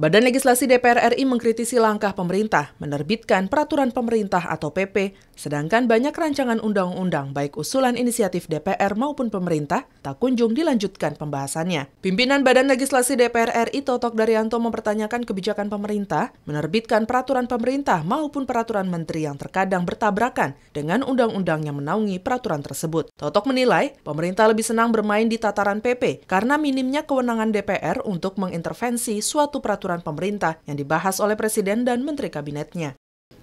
Badan Legislasi DPR RI mengkritisi langkah pemerintah menerbitkan peraturan pemerintah atau PP, sedangkan banyak rancangan undang-undang baik usulan inisiatif DPR maupun pemerintah tak kunjung dilanjutkan pembahasannya. Pimpinan Badan Legislasi DPR RI Totok Daryanto mempertanyakan kebijakan pemerintah menerbitkan peraturan pemerintah maupun peraturan menteri yang terkadang bertabrakan dengan undang-undang yang menaungi peraturan tersebut. Totok menilai pemerintah lebih senang bermain di tataran PP karena minimnya kewenangan DPR untuk mengintervensi suatu peraturan peraturan pemerintah yang dibahas oleh Presiden dan Menteri Kabinetnya.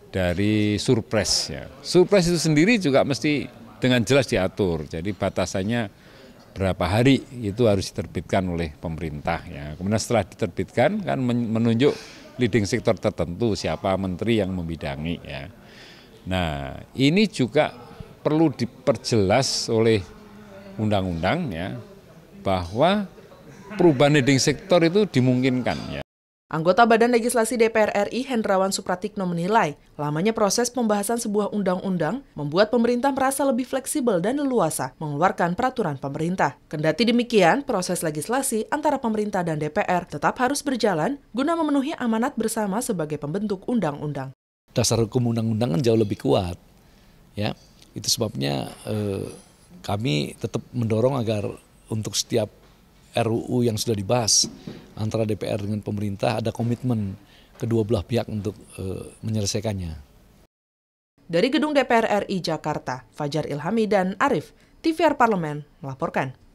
Dari surpres ya. Surpres itu sendiri juga mesti dengan jelas diatur. Jadi batasannya berapa hari itu harus diterbitkan oleh pemerintah ya. Kemudian setelah diterbitkan kan menunjuk leading sektor tertentu siapa menteri yang membidangi ya. Nah, ini juga perlu diperjelas oleh undang-undang ya bahwa perubahan leading sektor itu dimungkinkan ya. Anggota Badan Legislasi DPR RI Hendrawan Supratikno menilai, lamanya proses pembahasan sebuah undang-undang membuat pemerintah merasa lebih fleksibel dan leluasa mengeluarkan peraturan pemerintah. Kendati demikian, proses legislasi antara pemerintah dan DPR tetap harus berjalan guna memenuhi amanat bersama sebagai pembentuk undang-undang. Dasar hukum undang-undang kan jauh lebih kuat. Ya, itu sebabnya eh, kami tetap mendorong agar untuk setiap RUU yang sudah dibahas antara DPR dengan pemerintah ada komitmen kedua belah pihak untuk e, menyelesaikannya. Dari gedung DPR RI Jakarta, Fajar Ilhami dan Arif, TVR Parlemen melaporkan.